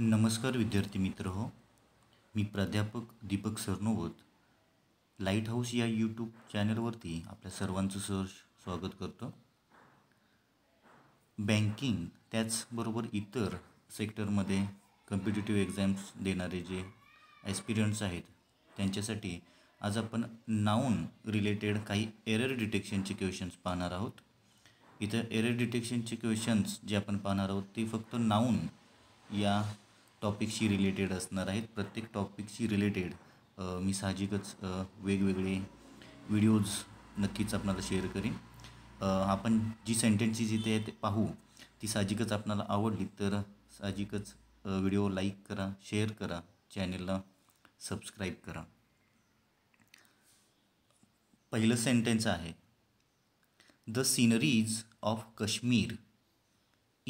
नमस्कार विद्यार्थी मित्र हो मी प्राध्यापक दीपक सरनोवत लाईट हाऊस या यूट्यूब चॅनलवरती आपल्या सर्वांचं सहर्ष स्वागत करतो बँकिंग त्याचबरोबर इतर सेक्टरमध्ये कम्पिटेटिव्ह एक्झाम्स देणारे जे एक्सपिरियन्स आहेत त्यांच्यासाठी आज आपण नाऊन रिलेटेड काही एरर डिटेक्शनचे क्वेश्चन्स पाहणार आहोत इथं एरर डिटेक्शनचे क्वेश्चन्स जे आपण पाहणार आहोत ते फक्त नाऊन या टॉपिकशी रिलेटेड असणार आहेत प्रत्येक टॉपिकशी रिलेटेड मी साहजिकच वेगवेगळे व्हिडिओज नक्कीच आपल्याला शेअर करेन आपण जी सेंटेन्सीज इथे आहे ते पाहू ती साहजिकच आपल्याला आवडली तर साहजिकच व्हिडिओ लाईक करा शेअर करा चॅनेलला सबस्क्राईब करा पहिलं सेंटेन्स आहे the sceneries of Kashmir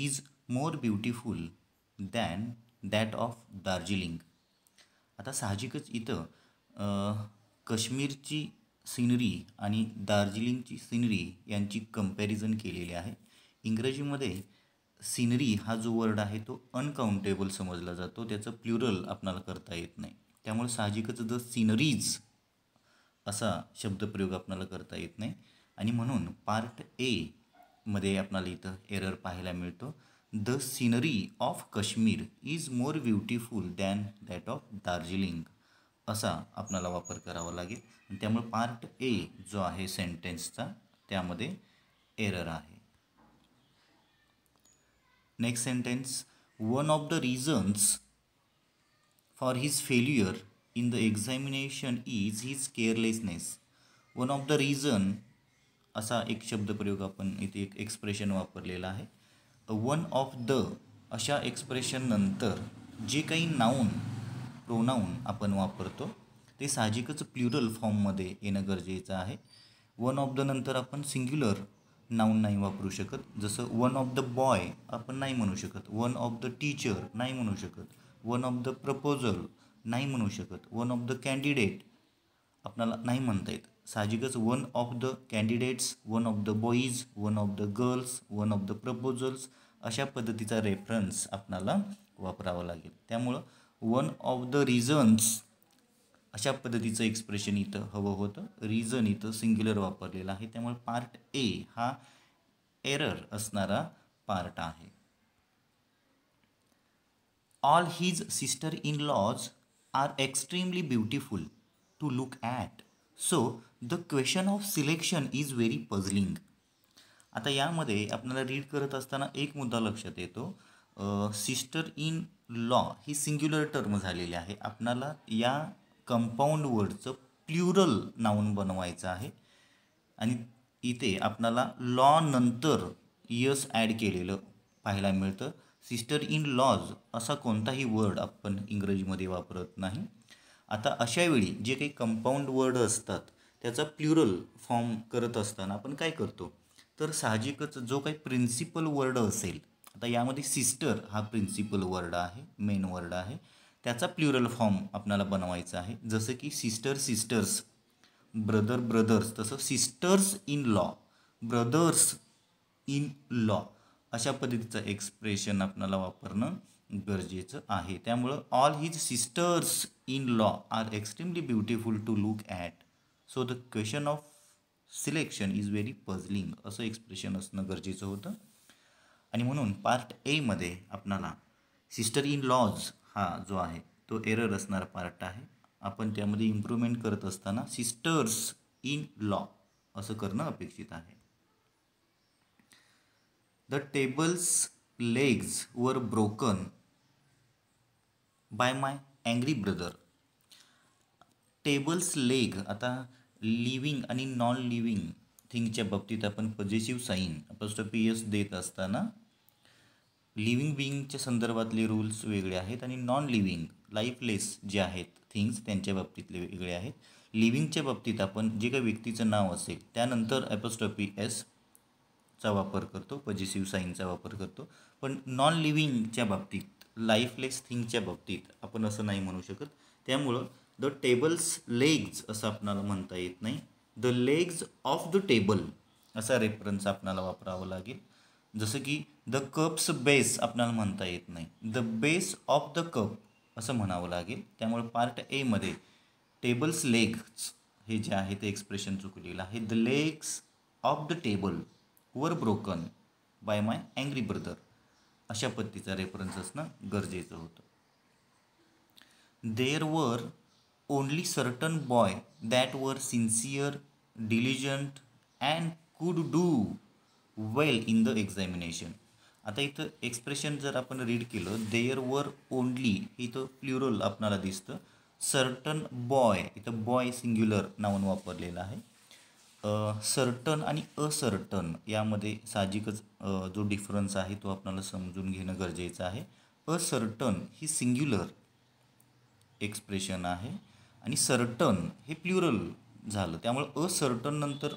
is more beautiful than that of Darjeeling आता साहजिकच इथं काश्मीरची सिनरी आणि दार्जिलिंगची सिनरी यांची कम्पॅरिझन केलेली आहे इंग्रजीमध्ये सिनरी हा जो वर्ड आहे तो अनकाउंटेबल समजला जातो त्याचं प्लुरल आपणाला करता येत नाही त्यामुळे साहजिकच द सिनरीज असा शब्दप्रयोग आपल्याला करता येत नाही आणि म्हणून पार्ट ए मध्ये आपणाला इथं एरर पाहायला मिळतो the scenery of Kashmir is more beautiful than that of Darjeeling असा आपणाला वापर करावा लागेल आणि त्यामुळे पार्ट ए जो आहे सेंटेन्सचा त्यामध्ये एरर आहे next sentence one of the reasons for his failure in the examination is his carelessness one of the reason असा एक शब्दप्रयोग आपण इथे एक एक्सप्रेशन वापरलेला आहे वन ऑफ द अशा एक्सप्रेशननंतर जे काही नाऊन प्रोनाऊन आपण वापरतो ते साहजिकच प्ल्युरल फॉर्ममध्ये येणं गरजेचं आहे वन ऑफ द नंतर आपण सिंग्युलर नाऊन नाही वापरू शकत जसं वन ऑफ द बॉय आपण नाही म्हणू शकत वन ऑफ द टीचर नाही म्हणू शकत वन ऑफ द प्रपोजल नाही म्हणू शकत वन ऑफ द कॅन्डिडेट आपणाला नाही म्हणता येत साहजिकच one of the candidates one of the boys one of the girls one of the proposals अशा पद्धतीचा रेफरन्स आपणाला वापरावा लागेल त्यामुळं वन ऑफ द रिझन्स अशा पद्धतीचं एक्सप्रेशन इथं हवं होतं रिझन इथं सिंग्युलर वापरलेलं आहे त्यामुळे पार्ट ए हा एरर असणारा पार्ट आहे all his sister in laws are extremely beautiful to look at so the question of selection is very puzzling आता यामध्ये आपल्याला रीड करत असताना एक मुद्दा लक्षात येतो सिस्टर इन लॉ ही सिंग्युलर टर्म झालेली आहे आपणाला या कंपाऊंड वर्डचं प्ल्युरल नाऊन बनवायचं आहे आणि इथे आपणाला लॉ नंतर यस ॲड केलेलं पाहायला मिळतं सिस्टर इन लॉज असा कोणताही वर्ड आपण इंग्रजीमध्ये वापरत नाही आता अशावेळी जे काही कंपाऊंड वर्ड असतात त्याचा प्ल्युरल फॉर्म करत असताना आपण काय करतो तर साहजिकच जो काही प्रिन्सिपल वर्ड असेल आता यामध्ये सिस्टर हा प्रिन्सिपल वर्ड आहे मेन वर्ड आहे त्याचा प्लुरल फॉर्म आपल्याला बनवायचा आहे जसं की सिस्टर सिस्टर्स ब्रदर ब्रदर्स तसं sisters in law brothers in law अशा पद्धतीचं एक्सप्रेशन आपल्याला वापरणं गरजेचं आहे त्यामुळं all his sisters in law are extremely beautiful to look at so the question of selection is very puzzling असं एक्सप्रेशन असणं गरजेचं होतं आणि म्हणून पार्ट एमध्ये आपणाला सिस्टर इन लॉज हा जो आहे तो एरर असणारा पार्ट आहे आपण त्यामध्ये इम्प्रूव्हमेंट करत असताना सिस्टर्स इन लॉ असं करणं अपेक्षित आहे the table's legs were broken by my angry brother table's leg आता लिव्हिंग आणि नॉन लिव्हिंग थिंगच्या बाबतीत आपण positive sign first P S देत असताना लिव्हिंग बिईंगच्या संदर्भातले रूल्स वेगळे आहेत आणि नॉन लिव्हिंग लाईफलेस जे आहेत थिंग्स त्यांच्या बाबतीतले वेगळे आहेत लिव्हिंगच्या बाबतीत आपण जे काही व्यक्तीचं नाव असेल त्यानंतर ॲपोस्टॉपी एस चा वापर करतो पॉझिटिव्ह साईनचा वापर करतो पण नॉन लिव्हिंगच्या बाबतीत लाईफलेस थिंगच्या बाबतीत आपण असं नाही म्हणू शकत त्यामुळं द टेबल्स लेग्ज असं आपणाला म्हणता येत नाही the legs of the table असा रेफरन्स आपणाला वापरावा लागेल जसं की द कप्स बेस आपल्याला म्हणता येत नाही the base of the cup असं म्हणावं लागेल त्यामुळे पार्ट एमध्ये टेबल्स लेग्स हे जे आहे ते एक्सप्रेशन चुकलेलं आहे the legs of the table were broken by my angry brother अशा पद्धतीचा रेफरन्स असणं गरजेचं होतं there were only certain boy that were sincere, diligent and could do well in the examination. आता इथं एक्सप्रेशन जर आपण रीड केलं देअर वर ओनली इथं प्ल्युरल आपणाला दिसतं सर्टन बॉय इथं बॉय सिंग्युलर नावून वापरलेलं आहे सर्टन आणि असर्टन यामध्ये साहजिकच जो डिफरन्स आहे तो आपल्याला समजून घेणं गरजेचं आहे असर्टन ही सिंग्युलर एक्सप्रेशन आहे आणि सर्टन हे प्ल्युरल झालं त्यामुळं असर्टन नंतर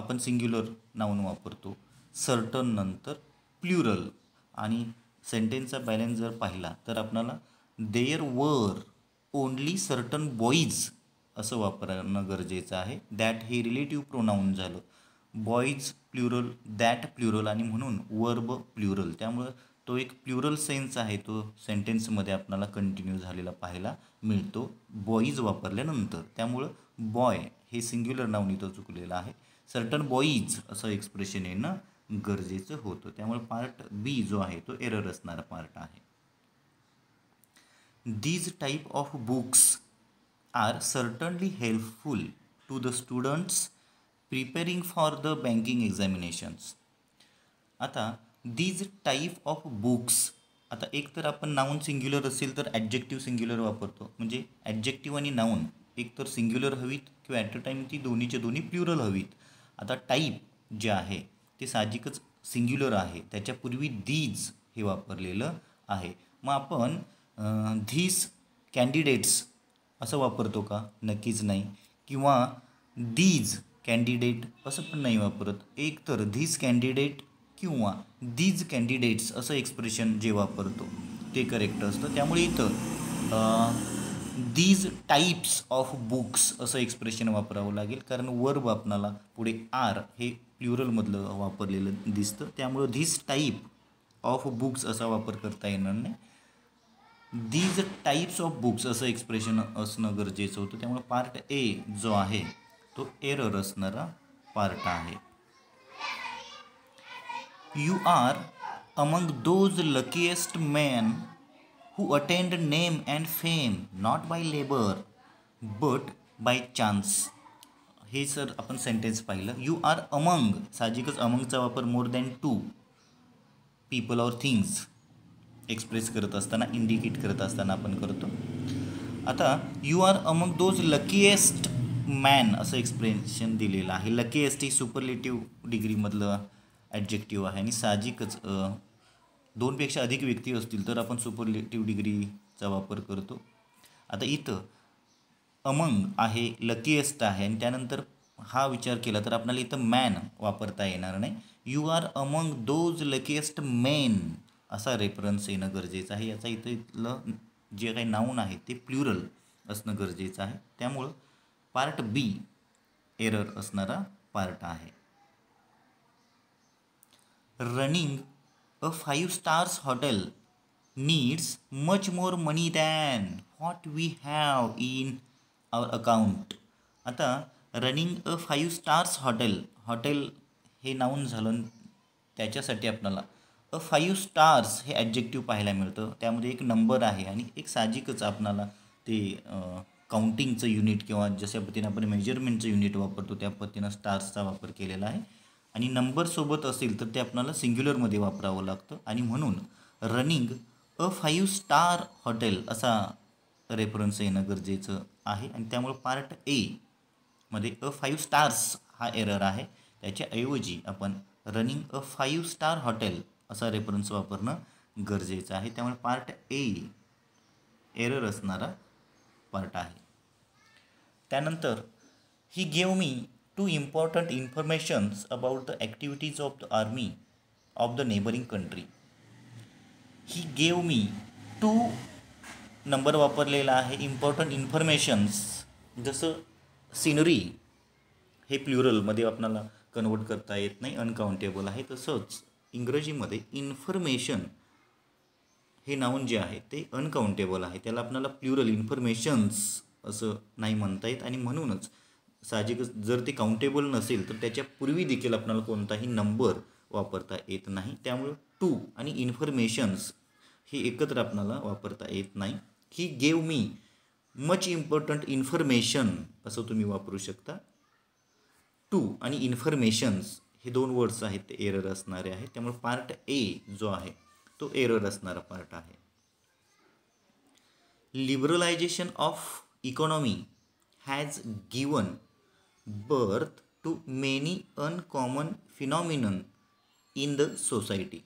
आपण सिंग्युलर नाऊन वापरतो सर्टन नंतर प्ल्युरल आणि सेंटेन्सचा बॅलेन्स जर पाहिला तर आपल्याला there were only certain boys असं वापरणं गरजेचं आहे दॅट हे रिलेटिव्ह प्रोनाऊन झालं बॉईज प्ल्युरल दॅट प्ल्युरल आणि म्हणून वर्ब प्ल्युरल त्यामुळं तो एक प्लुरल सेन्स आहे तो सेंटेन्समध्ये आपल्याला कंटिन्यू झालेला पाहायला मिळतो बॉईज वापरल्यानंतर त्यामुळं बॉय हे सिंग्युलर नाव इथं चुकलेलं आहे सर्टन बॉईज असं एक्सप्रेशन येणं गरजेचं होतं त्यामुळे पार्ट बी जो आहे तो एरर असणारा पार्ट आहे these type of books are certainly helpful to the students preparing for the banking examinations आता दीज टाईप ऑफ बुक्स आता एक तर आपण नाऊन सिंग्युलर असेल तर ॲडजेक्टिव्ह सिंग्युलर वापरतो म्हणजे ॲडजेक्टिव्ह आणि नाऊन एक तर सिंग्युलर हवीत किंवा ॲट अ टाईम ती दोन्हीचे दोन्ही प्युरल हवीत आता टाईप जे आहे ते साहजिकच सिंग्युलर आहे त्याच्यापूर्वी दीज हे वापरलेलं आहे मग आपण धीस कॅन्डिडेट्स असं वापरतो का नक्कीच नाही किंवा दीज कॅन्डिडेट असं पण नाही वापरत एक तर धीस कॅन्डिडेट किंवा दीज कॅन्डिडेट्स असं एक्सप्रेशन जे वापरतो ते करेक्ट असतं त्यामुळे इथं दीज टाईप्स ऑफ बुक्स असं एक्सप्रेशन वापरावं लागेल कारण वर्ब आपणाला पुढे आर हे प्युरलमधलं वापरलेलं दिसतं त्यामुळं धीज टाईप ऑफ बुक्स असा वापर करता येणार नाही दीज टाईप्स ऑफ बुक्स असं एक्सप्रेशन असणं गरजेचं होतं त्यामुळे पार्ट ए जो आहे तो एरर असणारा पार्ट आहे you are among those luckiest man who attend name and fame not by labour but by chance हे सर आपण सेंटेन्स पाहिलं यू आर अमंग साहजिकच अमंगचा वापर more than two people or things express करत असताना इंडिकेट करत असताना आपण करतो आता you are among those luckiest man असं एक्सप्रेशन दिलेलं आहे लकीएस्ट ही सुपरलेटिव्ह डिग्रीमधलं ॲडजेक्टिव्ह आहे आणि साहजिकच दोनपेक्षा अधिक व्यक्ती असतील तर आपण सुपरलेटिव्ह डिग्रीचा वापर करतो आता इथं अमंग आहे लकीएस्ट आहे आणि त्यानंतर हा विचार केला तर आपल्याला इथं मॅन वापरता येणार नाही you are among those luckiest men असा रेफरन्स येणं गरजेचं आहे याचा इथं इथलं जे काही नाऊन आहे ते प्ल्युरल असणं गरजेचं आहे त्यामुळं पार्ट बी एरर असणारा पार्ट आहे running a five stars hotel needs much more money than what we have in our account आता running a five stars hotel hotel हे नाऊन झालं त्याच्यासाठी आपल्याला अ फाईव्ह स्टार्स हे ॲब्जेक्टिव्ह पाहायला मिळतं त्यामध्ये एक नंबर आहे आणि एक साहजिकच आपणाला ते काउंटिंगचं युनिट किंवा जशा पद्धतीनं आपण मेजरमेंटचं युनिट वापरतो त्या पद्धतीनं स्टार्सचा वापर केलेला आहे आणि नंबरसोबत असेल तर ते आपल्याला सिंग्युलरमध्ये वापरावं लागतं आणि म्हणून running a five star hotel असा रेफरन्स येणं गरजेचं आहे आणि त्यामुळे पार्ट ए मध्ये अ फाईव्ह स्टार्स हा एरर आहे त्याच्याऐवजी आपण running a five star hotel असा रेफरन्स वापरणं गरजेचं आहे त्यामुळे पार्ट ए एरर असणारा पार्ट आहे त्यानंतर he gave me two important informations about the activities of the army of the neighbouring country he gave me two number वापरलेला आहे इम्पॉर्टंट इन्फॉर्मेशन्स जसं सिनरी हे प्लुरलमध्ये आपणाला कन्वर्ट करता येत नाही अनकाउंटेबल आहे तसंच इंग्रजीमध्ये इन्फॉर्मेशन हे नाऊन जे आहे ते अनकाउंटेबल आहे त्याला आपल्याला प्लुरल इन्फॉर्मेशन्स असं नाही म्हणता येत आणि म्हणूनच साहजिकच जर ते काउंटेबल नसेल तर त्याच्यापूर्वी देखील आपल्याला कोणताही नंबर वापरता येत नाही त्यामुळे टू आणि इन्फॉर्मेशन्स हे एकत्र आपणाला वापरता येत नाही he gave me much important information असं तुम्ही वापरू शकता टू आणि इन्फॉर्मेशन्स हे दोन वर्ड्स आहेत ते एरर असणारे आहेत त्यामुळे पार्ट ए जो आहे तो एरर असणारा पार्ट आहे liberalisation of economy has given birth to many uncommon phenomenon in the society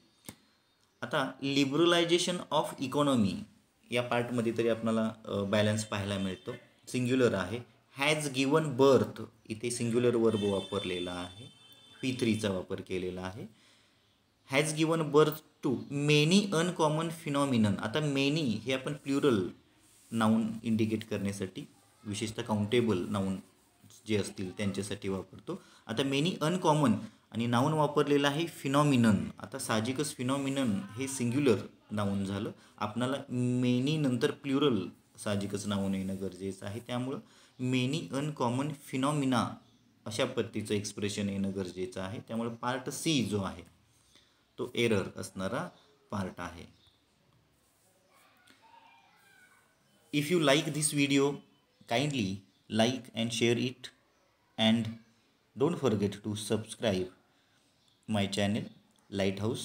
आता लिबरलायझेशन ऑफ इकॉनॉमी या पार्टमध्ये तरी आपल्याला बॅलन्स पाहायला मिळतो सिंग्युलर आहे हॅज गिवन बर्थ इथे सिंग्युलर वर्ब वापरलेला आहे पी थ्रीचा वापर केलेला आहे has given birth to many uncommon phenomenon आता मेनी हे आपण प्लुरल नाऊन इंडिकेट करण्यासाठी विशेषतः काउंटेबल नाऊन जे असतील त्यांच्यासाठी वापरतो आता मेनी अनकॉमन आणि नाऊन वापरलेलं आहे फिनॉमिनन आता साहजिकच फिनॉमिनन हे सिंग्युलर नाऊन झालं आपणाला मेनी नंतर प्ल्युरल साहजिकच नाऊन येणं गरजेचं आहे त्यामुळं मेनी अनकॉमन फिनॉमिना अशा पद्धतीचं एक्सप्रेशन येणं गरजेचं आहे त्यामुळे पार्ट सी जो आहे तो एरर असणारा पार्ट आहे if you like this video kindly like and share it and don't forget to subscribe my channel lighthouse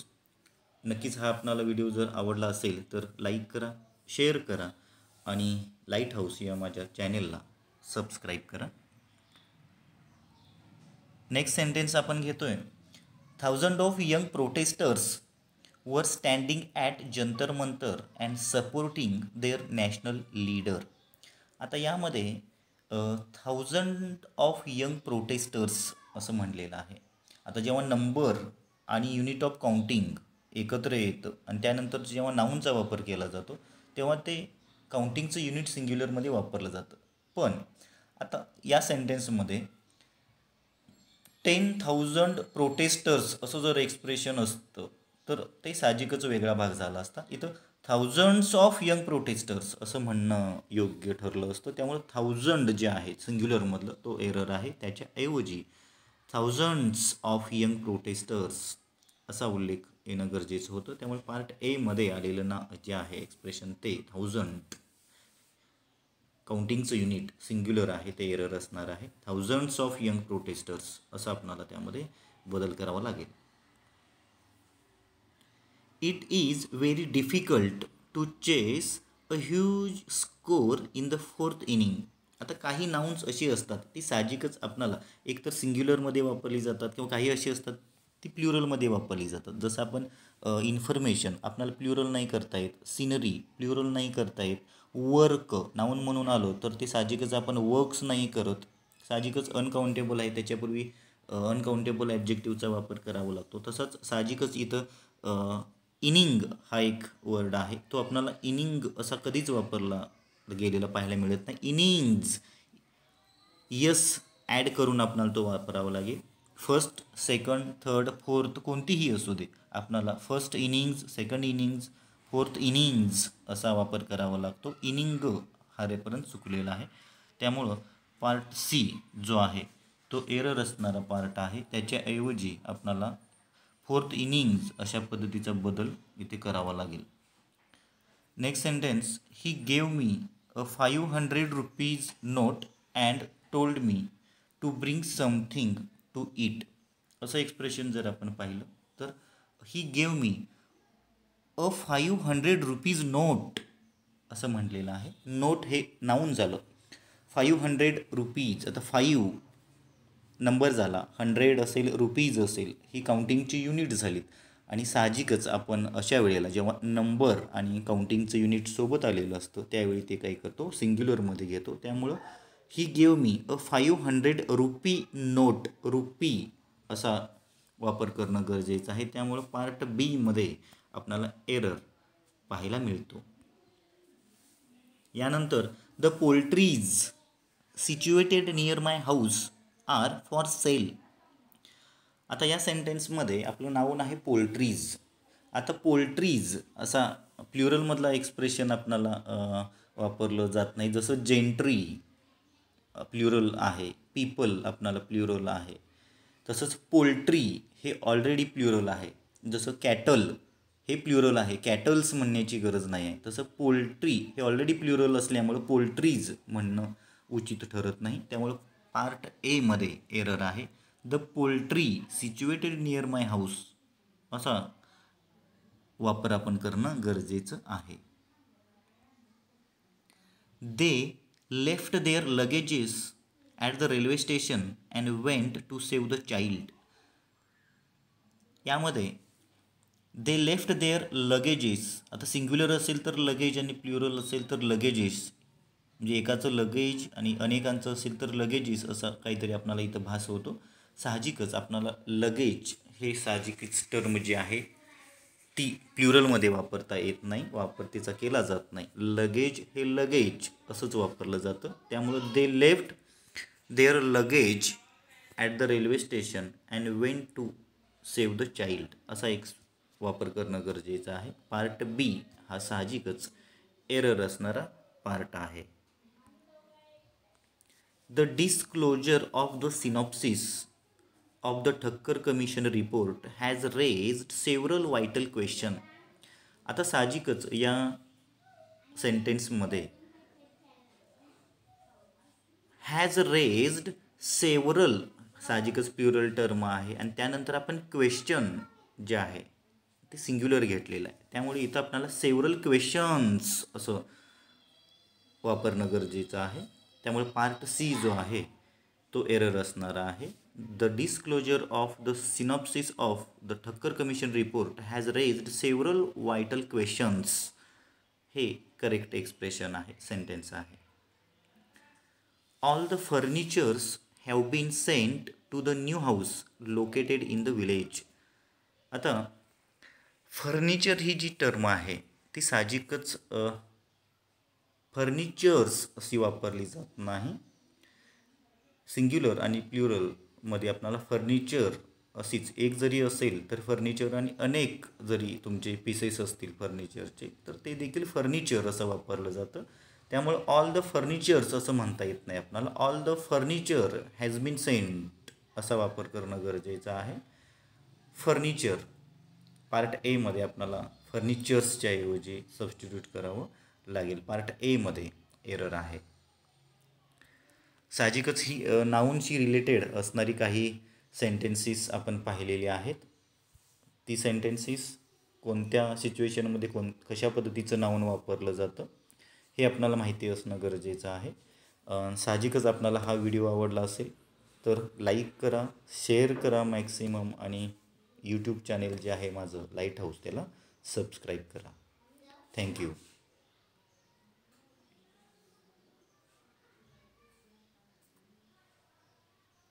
नक्कीच हा आपणाला व्हिडिओ जर आवडला असेल तर लाईक करा शेअर करा आणि लाईट हाऊस या माझ्या चॅनेलला सबस्क्राईब करा नेक्स्ट सेंटेन्स आपण घेतो आहे thousand of young protesters were standing at Jantar Mantar and supporting their national leader आता यामध्ये थाउजंड ऑफ यंग प्रोटेस्टर्स असं म्हणलेलं आहे आता जेव्हा नंबर आणि युनिट ऑफ काउंटिंग एकत्र येतं आणि त्यानंतर जेव्हा नाऊनचा वापर केला जातो तेव्हा ते काउंटिंगचं युनिट सिंग्युलरमध्ये वापरलं जातं पण आता या सेंटेन्समध्ये टेन थाउजंड प्रोटेस्टर्स असं जर एक्सप्रेशन असतं तर ते साहजिकच वेगळा भाग झाला असता इथं थाउजंड्स ऑफ यंग प्रोटेस्टर्स असं म्हणणं योग्य ठरलं असतं त्यामुळे थाउजंड जे आहे सिंग्युलरमधलं तो एरर आहे त्याच्याऐवजी थाउजंड्स ऑफ यंग प्रोटेस्टर्स असा उल्लेख येणं गरजेचं होतं त्यामुळे पार्ट एमध्ये आलेलं ना जे आहे एक्सप्रेशन ते थाउजंड काउंटिंगचं युनिट सिंग्युलर आहे ते एरर असणार आहे थाउजंड्स ऑफ यंग प्रोटेस्टर्स असं आपणाला त्यामध्ये बदल करावा लागेल it is very difficult to chase a huge score in the fourth inning आता काही नाउन्स अशी असतात ती साहजिकच आपणाला एकतर सिंग्युलरमध्ये वापरली जातात किंवा काही अशी असतात ती प्ल्युरलमध्ये वापरली जातात जसं आपण इन्फॉर्मेशन आपल्याला प्ल्युरल नाही करता येत सिनरी प्ल्युरल नाही करता येत वर्क नाऊन म्हणून आलो तर ते साहजिकच आपण वर्क्स नाही करत साहजिकच अनकाउंटेबल आहे त्याच्यापूर्वी अनकाउंटेबल ॲब्जेक्टिव्हचा वापर करावा लागतो तसंच साहजिकच इथं इनिंग हा एक वर्ड आहे तो आपणाला इनिंग असा कधीच वापरला गेलेला पाहायला मिळत नाही इनिंग्ज यस ॲड करून आपणाला तो वापरावा लागेल फर्स्ट सेकंड थर्ड फोर्थ कोणतीही असू दे आपणाला first innings second innings fourth innings असा वापर करावा लागतो इनिंग हा रेफरन्स चुकलेला आहे त्यामुळं पार्ट सी जो आहे तो एरर असणारा पार्ट आहे त्याच्याऐवजी आपणाला फोर्थ इनिंग्ज अशा पद्धतीचा बदल इथे करावा लागेल next sentence he gave me a five hundred rupees note and told me to bring something to it असं एक्सप्रेशन जर आपण पाहिलं तर he gave me a five hundred rupees note असं म्हटलेलं आहे नोट हे नाऊन झालं फाईव्ह हंड्रेड रुपीज आता फाईव्ह नंबर झाला हंड्रेड असेल रुपीज असेल ही काउंटिंगची युनिट झालीत आणि साहजिकच आपण अशा वेळेला जेव्हा नंबर आणि काउंटिंगचं युनिट सोबत आलेलं असतं त्यावेळी ते काय करतो सिंग्युलरमध्ये घेतो त्यामुळं he gave me a five hundred rupee note rupee असा वापर करणं गरजेचं आहे त्यामुळं पार्ट बीमध्ये आपणाला एरर पाहायला मिळतो यानंतर the poultries situated near my house are for sale आता या सेंटेन्समध्ये आपलं नाव आहे पोल्ट्रीज आता पोल्ट्रीज असा प्लुरलमधला एक्सप्रेशन आपणाला वापरलं जात नाही जसं जेंट्री प्ल्युरल आहे पीपल आपणाला प्ल्युरल आहे तसंच पोल्ट्री हे ऑलरेडी प्लुरल आहे जसं कॅटल हे प्लुरल आहे कॅटल्स म्हणण्याची गरज नाही आहे तसं पोल्ट्री हे ऑलरेडी प्लुरल असल्यामुळं पोल्ट्रीज म्हणणं उचित ठरत नाही त्यामुळं पार्ट एमध्ये एरर आहे the poultry situated near my house असा वापर आपण करणं गरजेचं आहे they left their luggages at the railway station and went to save the child यामध्ये दे लेफ्ट देअर लगेजेस आता सिंग्युलर असेल तर लगेज आणि प्ल्युरल असेल तर लगेजेस म्हणजे एकाचं लगेज आणि अनेकांचं असेल तर लगेजेस असा काहीतरी आपणाला इथं भास होतो साहजिकच आपणाला लगेज हे साहजिकच टर्म जे आहे ती प्युरलमध्ये वापरता येत नाही वापर तिचा केला जात नाही लगेज हे लगेज असंच वापरलं जातं त्यामुळं they left their luggage at the railway station and went to save the child असा एक वापर करणं गरजेचं आहे पार्ट बी हा साहजिकच एरर असणारा पार्ट आहे the disclosure of the synopsis of the Thakkar commission report has raised several vital question आता साहजिकच या सेंटेन्समध्ये हॅज रेज्ड सेवरल साहजिकच प्युरल टर्म आहे आणि त्यानंतर आपण क्वेश्चन जे आहे ते सिंग्युलर घेतलेलं आहे त्यामुळे इथं आपल्याला सेवरल क्वेश्चन्स असं वापरणं गरजेचं आहे त्यामुळे पार्ट सी जो आहे तो एरर असणारा आहे the disclosure of the synopsis of the Thakkar commission report has raised several vital questions हे करेक्ट एक्सप्रेशन आहे सेंटेन्स आहे all the furnitures have been sent to the new house located in the village आता furniture ही जी term आहे ती साजिकच furnitures अशी वापरली जात नाही सिंग्युलर आणि प्ल्युरलमध्ये आपणाला फर्निचर अशीच एक जरी असेल तर फर्निचर आणि अनेक जरी तुमचे पीसेस असतील फर्निचरचे तर ते देखील फर्निचर असं वापरलं जातं त्यामुळे ऑल द फर्निचर्स असं म्हणता येत नाही आपणाला all the furniture has been sent असा वापर करणं गरजेचं आहे फर्निचर पार्ट एमध्ये आपणाला फर्निचर्सच्या ऐवजी सबस्टिट्यूट करावं लागेल पार्ट एमध्ये एरर आहे साहजिकच ही नाऊनशी रिलेटेड असणारी काही सेंटेन्सेस आपण पाहिलेली आहेत ती सेंटेन्सेस कोणत्या सिच्युएशनमध्ये कोण कशा पद्धतीचं नाऊन वापरलं जातं हे आपल्याला माहिती असणं गरजेचं आहे साहजिकच आपणाला हा व्हिडिओ आवडला असेल तर लाईक करा शेअर करा मॅक्सिमम आणि यूट्यूब चॅनेल जे आहे माझं लाईट हाऊस त्याला सबस्क्राईब करा थँक्यू